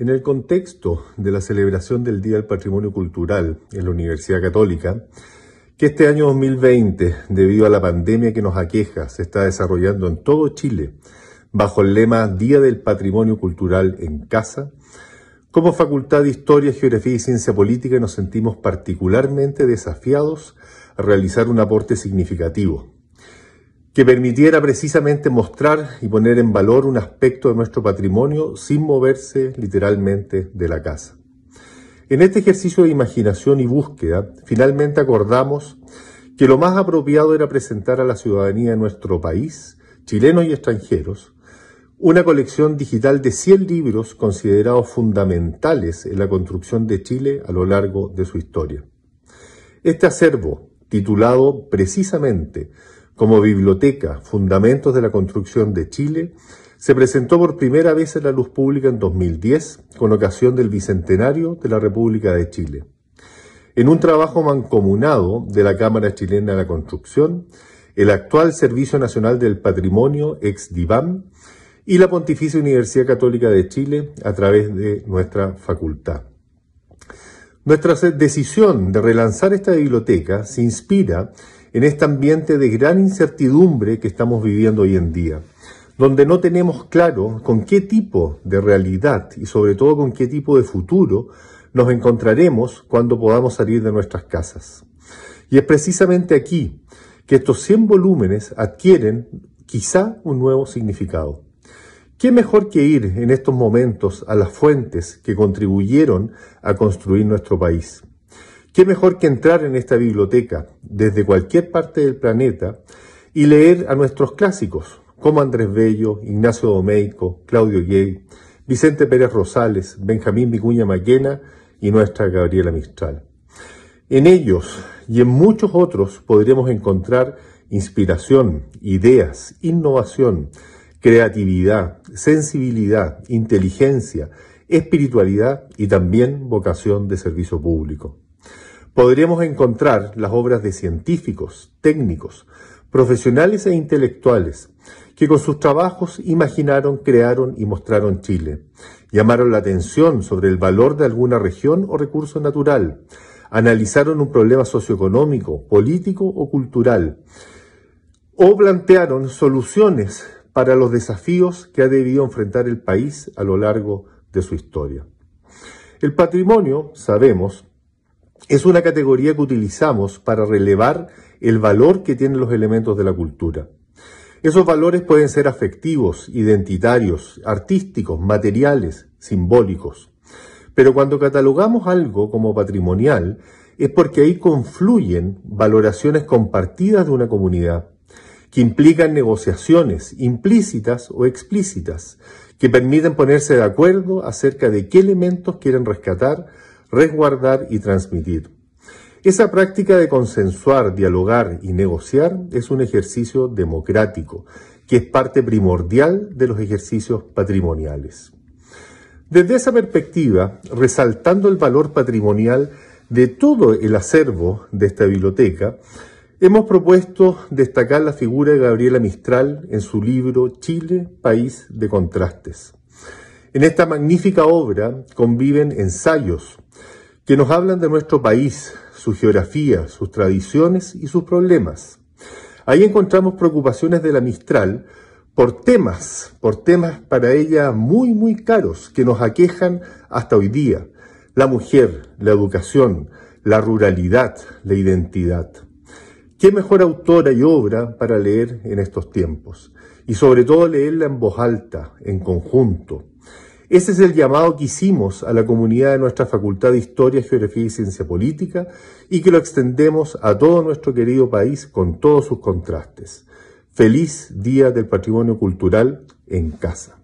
En el contexto de la celebración del Día del Patrimonio Cultural en la Universidad Católica, que este año 2020, debido a la pandemia que nos aqueja, se está desarrollando en todo Chile bajo el lema Día del Patrimonio Cultural en Casa, como Facultad de Historia, Geografía y Ciencia Política nos sentimos particularmente desafiados a realizar un aporte significativo que permitiera precisamente mostrar y poner en valor un aspecto de nuestro patrimonio sin moverse literalmente de la casa. En este ejercicio de imaginación y búsqueda, finalmente acordamos que lo más apropiado era presentar a la ciudadanía de nuestro país, chilenos y extranjeros, una colección digital de 100 libros considerados fundamentales en la construcción de Chile a lo largo de su historia. Este acervo, titulado precisamente como biblioteca, Fundamentos de la Construcción de Chile, se presentó por primera vez en la luz pública en 2010 con ocasión del Bicentenario de la República de Chile. En un trabajo mancomunado de la Cámara Chilena de la Construcción, el actual Servicio Nacional del Patrimonio, ex DIVAM, y la Pontificia Universidad Católica de Chile a través de nuestra facultad. Nuestra decisión de relanzar esta biblioteca se inspira en este ambiente de gran incertidumbre que estamos viviendo hoy en día, donde no tenemos claro con qué tipo de realidad y sobre todo con qué tipo de futuro nos encontraremos cuando podamos salir de nuestras casas. Y es precisamente aquí que estos 100 volúmenes adquieren quizá un nuevo significado. ¿Qué mejor que ir en estos momentos a las fuentes que contribuyeron a construir nuestro país? ¿Qué mejor que entrar en esta biblioteca desde cualquier parte del planeta y leer a nuestros clásicos, como Andrés Bello, Ignacio Domeico, Claudio Gay, Vicente Pérez Rosales, Benjamín Vicuña Maquena y nuestra Gabriela Mistral. En ellos y en muchos otros podremos encontrar inspiración, ideas, innovación, creatividad, sensibilidad, inteligencia, espiritualidad y también vocación de servicio público podríamos encontrar las obras de científicos, técnicos, profesionales e intelectuales que con sus trabajos imaginaron, crearon y mostraron Chile. Llamaron la atención sobre el valor de alguna región o recurso natural. Analizaron un problema socioeconómico, político o cultural. O plantearon soluciones para los desafíos que ha debido enfrentar el país a lo largo de su historia. El patrimonio, sabemos, es una categoría que utilizamos para relevar el valor que tienen los elementos de la cultura. Esos valores pueden ser afectivos, identitarios, artísticos, materiales, simbólicos. Pero cuando catalogamos algo como patrimonial, es porque ahí confluyen valoraciones compartidas de una comunidad, que implican negociaciones implícitas o explícitas, que permiten ponerse de acuerdo acerca de qué elementos quieren rescatar resguardar y transmitir. Esa práctica de consensuar, dialogar y negociar es un ejercicio democrático, que es parte primordial de los ejercicios patrimoniales. Desde esa perspectiva, resaltando el valor patrimonial de todo el acervo de esta biblioteca, hemos propuesto destacar la figura de Gabriela Mistral en su libro Chile, País de Contrastes. En esta magnífica obra conviven ensayos, que nos hablan de nuestro país, su geografía, sus tradiciones y sus problemas. Ahí encontramos preocupaciones de la Mistral por temas, por temas para ella muy, muy caros que nos aquejan hasta hoy día. La mujer, la educación, la ruralidad, la identidad. ¿Qué mejor autora y obra para leer en estos tiempos? Y sobre todo leerla en voz alta, en conjunto. Ese es el llamado que hicimos a la comunidad de nuestra Facultad de Historia, Geografía y Ciencia Política y que lo extendemos a todo nuestro querido país con todos sus contrastes. Feliz Día del Patrimonio Cultural en casa.